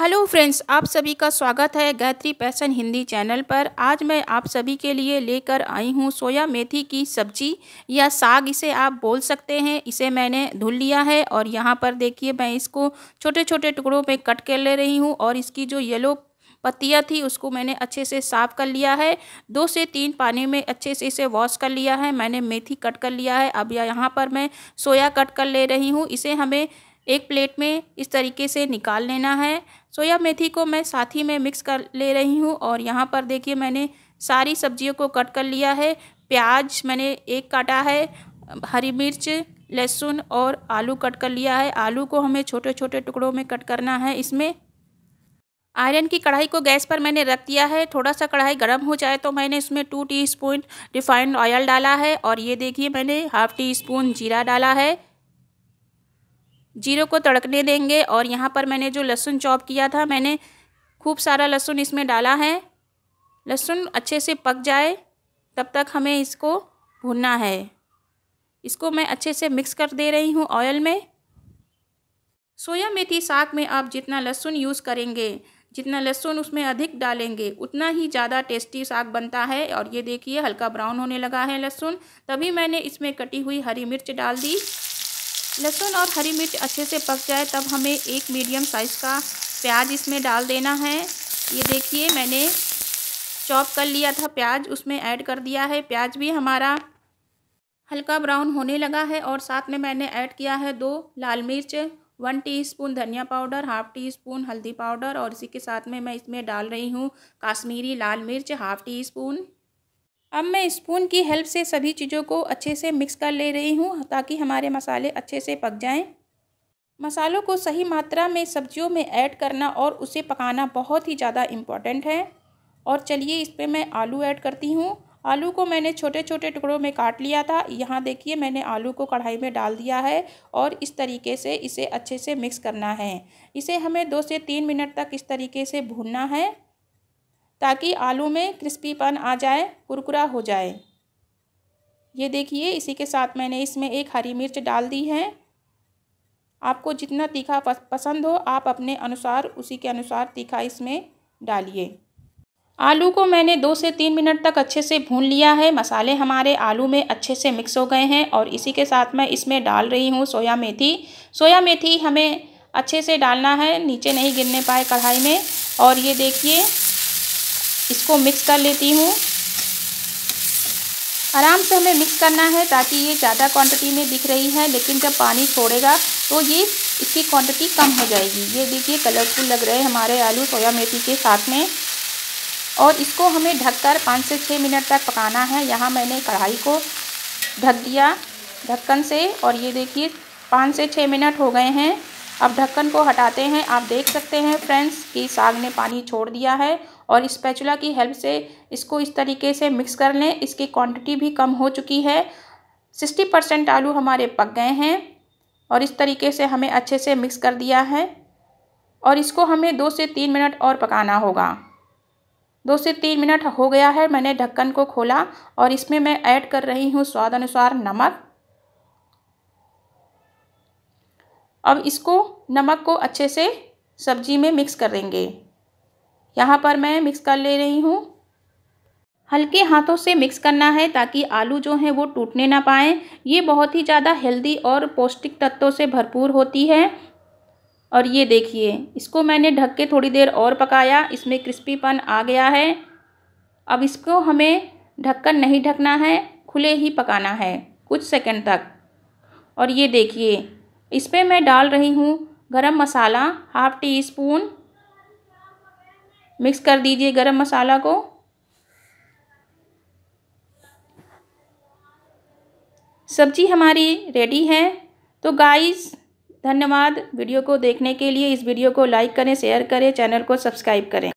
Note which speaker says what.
Speaker 1: Hello friends आप सभी का स्वागत है गायत्री पैसन हिंदी चैनल पर आज मैं आप सभी के लिए लेकर आई हूँ सोया मेथी की सब्जी या साग इसे आप बोल सकते हैं इसे मैंने धुल लिया है और यहाँ पर देखिए मैं इसको छोटे छोटे टुकड़ों में कट कर ले रही हूँ और इसकी जो येलो पत्तियाँ थी उसको मैंने अच्छे से साफ़ कर लिया है दो से तीन पानी में अच्छे से इसे वॉश कर लिया है मैंने मेथी कट कर लिया है अब यहाँ पर मैं सोया कट कर ले रही हूँ इसे हमें एक प्लेट में इस तरीके से निकाल लेना है सोया मेथी को मैं साथ ही में मिक्स कर ले रही हूँ और यहाँ पर देखिए मैंने सारी सब्जियों को कट कर लिया है प्याज मैंने एक काटा है हरी मिर्च लहसुन और आलू कट कर लिया है आलू को हमें छोटे छोटे टुकड़ों में कट करना है इसमें आयरन की कढ़ाई को गैस पर मैंने रख दिया है थोड़ा सा कढ़ाई गर्म हो जाए तो मैंने इसमें टू टीस्पून रिफाइंड ऑयल डाला है और ये देखिए मैंने हाफ़ टी स्पून जीरा डाला है जीरो को तड़कने देंगे और यहाँ पर मैंने जो लहसुन चॉप किया था मैंने खूब सारा लहसुन इसमें डाला है लहसुन अच्छे से पक जाए तब तक हमें इसको भुनना है इसको मैं अच्छे से मिक्स कर दे रही हूँ ऑयल में सोया मेथी साग में आप जितना लहसुन यूज़ करेंगे जितना लहसुन उसमें अधिक डालेंगे उतना ही ज़्यादा टेस्टी साग बनता है और ये देखिए हल्का ब्राउन होने लगा है लहसुन तभी मैंने इसमें कटी हुई हरी मिर्च डाल दी लहसुन और हरी मिर्च अच्छे से पक जाए तब हमें एक मीडियम साइज़ का प्याज इसमें डाल देना है ये देखिए मैंने चॉप कर लिया था प्याज उसमें ऐड कर दिया है प्याज भी हमारा हल्का ब्राउन होने लगा है और साथ में मैंने ऐड किया है दो लाल मिर्च वन टीस्पून धनिया पाउडर हाफ़ टी स्पून हल्दी पाउडर और इसी के साथ में मैं इसमें डाल रही हूँ काश्मीरी लाल मिर्च हाफ़ टी स्पून अब मैं स्पून की हेल्प से सभी चीज़ों को अच्छे से मिक्स कर ले रही हूँ ताकि हमारे मसाले अच्छे से पक जाएं। मसालों को सही मात्रा में सब्जियों में ऐड करना और उसे पकाना बहुत ही ज़्यादा इम्पॉर्टेंट है और चलिए इस पर मैं आलू ऐड करती हूँ आलू को मैंने छोटे छोटे टुकड़ों में काट लिया था यहाँ देखिए मैंने आलू को कढ़ाई में डाल दिया है और इस तरीके से इसे अच्छे से मिक्स करना है इसे हमें दो से तीन मिनट तक इस तरीके से भूनना है ताकि आलू में क्रिस्पीपन आ जाए कुरकुरा हो जाए ये देखिए इसी के साथ मैंने इसमें एक हरी मिर्च डाल दी है आपको जितना तीखा पसंद हो आप अपने अनुसार उसी के अनुसार तीखा इसमें डालिए आलू को मैंने दो से तीन मिनट तक अच्छे से भून लिया है मसाले हमारे आलू में अच्छे से मिक्स हो गए हैं और इसी के साथ मैं इसमें डाल रही हूँ सोया मेथी सोया मेथी हमें अच्छे से डालना है नीचे नहीं गिरने पाए कढ़ाई में और ये देखिए इसको मिक्स कर लेती हूँ आराम से हमें मिक्स करना है ताकि ये ज़्यादा क्वांटिटी में दिख रही है लेकिन जब पानी छोड़ेगा तो ये इसकी क्वांटिटी कम हो जाएगी ये देखिए कलरफुल लग रहे हमारे आलू सोया मेथी के साथ में और इसको हमें ढककर पाँच से छः मिनट तक पकाना है यहाँ मैंने कढ़ाई को ढक दिया ढक्कन से और ये देखिए पाँच से छः मिनट हो गए हैं अब ढक्कन को हटाते हैं आप देख सकते हैं फ्रेंड्स कि साग ने पानी छोड़ दिया है और इस स्पैचुला की हेल्प से इसको इस तरीके से मिक्स कर लें इसकी क्वांटिटी भी कम हो चुकी है सिक्सटी परसेंट आलू हमारे पक गए हैं और इस तरीके से हमें अच्छे से मिक्स कर दिया है और इसको हमें दो से तीन मिनट और पकाना होगा दो से तीन मिनट हो गया है मैंने ढक्कन को खोला और इसमें मैं ऐड कर रही हूँ स्वाद अनुसार नमक अब इसको नमक को अच्छे से सब्जी में मिक्स कर देंगे यहाँ पर मैं मिक्स कर ले रही हूँ हल्के हाथों से मिक्स करना है ताकि आलू जो हैं वो टूटने ना पाएँ ये बहुत ही ज़्यादा हेल्दी और पौष्टिक तत्वों से भरपूर होती है और ये देखिए इसको मैंने ढक के थोड़ी देर और पकाया इसमें क्रिस्पीपन आ गया है अब इसको हमें ढककर नहीं ढकना है खुले ही पकाना है कुछ सेकंड तक और ये देखिए इस पर मैं डाल रही हूँ गरम मसाला हाफ टी स्पून मिक्स कर दीजिए गरम मसाला को सब्जी हमारी रेडी है तो गाइस धन्यवाद वीडियो को देखने के लिए इस वीडियो को लाइक करें शेयर करें चैनल को सब्सक्राइब करें